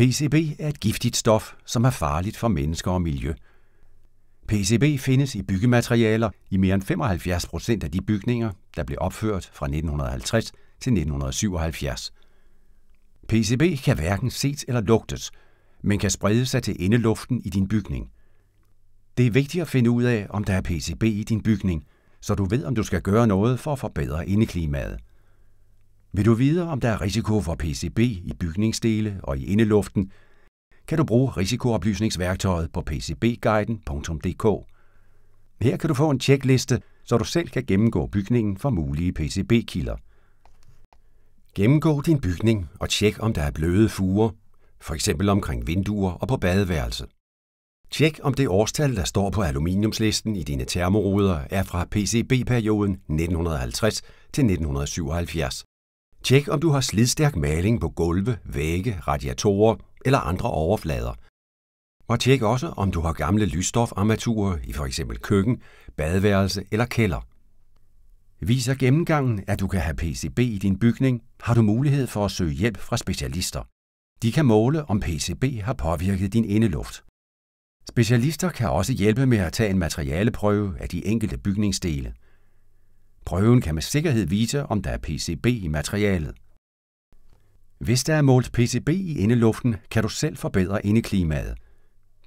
PCB er et giftigt stof, som er farligt for mennesker og miljø. PCB findes i byggematerialer i mere end 75 procent af de bygninger, der blev opført fra 1950 til 1977. PCB kan hverken ses eller lugtes, men kan sprede sig til indeluften i din bygning. Det er vigtigt at finde ud af, om der er PCB i din bygning, så du ved, om du skal gøre noget for at forbedre indeklimaet. Vil du vide, om der er risiko for PCB i bygningsdele og i indeluften, kan du bruge risikooplysningsværktøjet på pcbguiden.dk. Her kan du få en tjekliste, så du selv kan gennemgå bygningen for mulige PCB-kilder. Gennemgå din bygning og tjek, om der er bløde fuger, f.eks. omkring vinduer og på badeværelset. Tjek, om det årstal, der står på aluminiumslisten i dine termoruder, er fra PCB-perioden 1950 til 1977. Tjek, om du har slidstærk maling på gulve, vægge, radiatorer eller andre overflader. Og tjek også, om du har gamle lysstofarmaturer i f.eks. køkken, badeværelse eller kælder. Viser gennemgangen, at du kan have PCB i din bygning, har du mulighed for at søge hjælp fra specialister. De kan måle, om PCB har påvirket din indeluft. Specialister kan også hjælpe med at tage en materialeprøve af de enkelte bygningsdele – Prøven kan med sikkerhed vise, om der er PCB i materialet. Hvis der er målt PCB i indeluften, kan du selv forbedre indeklimaet.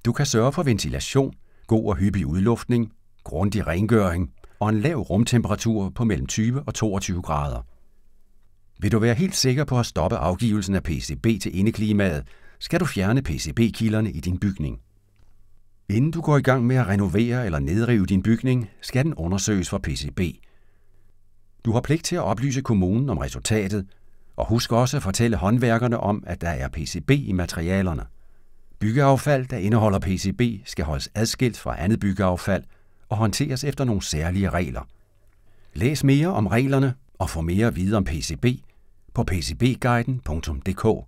Du kan sørge for ventilation, god og hyppig udluftning, grundig rengøring og en lav rumtemperatur på mellem 20 og 22 grader. Vil du være helt sikker på at stoppe afgivelsen af PCB til indeklimaet, skal du fjerne PCB-kilderne i din bygning. Inden du går i gang med at renovere eller nedrive din bygning, skal den undersøges for PCB. Du har pligt til at oplyse kommunen om resultatet, og husk også at fortælle håndværkerne om, at der er PCB i materialerne. Byggeaffald, der indeholder PCB, skal holdes adskilt fra andet byggeaffald og håndteres efter nogle særlige regler. Læs mere om reglerne og få mere at vide om PCB på pcbguiden.dk.